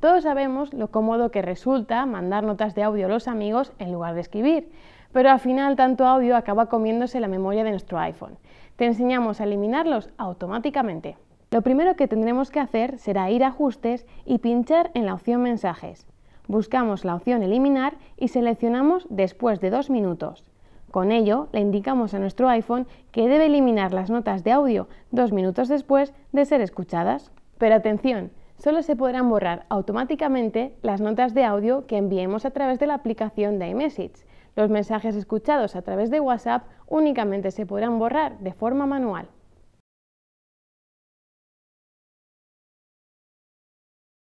Todos sabemos lo cómodo que resulta mandar notas de audio a los amigos en lugar de escribir, pero al final tanto audio acaba comiéndose la memoria de nuestro iPhone. Te enseñamos a eliminarlos automáticamente. Lo primero que tendremos que hacer será ir a ajustes y pinchar en la opción mensajes. Buscamos la opción eliminar y seleccionamos después de dos minutos. Con ello, le indicamos a nuestro iPhone que debe eliminar las notas de audio dos minutos después de ser escuchadas. Pero atención, solo se podrán borrar automáticamente las notas de audio que enviemos a través de la aplicación de iMessage. Los mensajes escuchados a través de WhatsApp únicamente se podrán borrar de forma manual.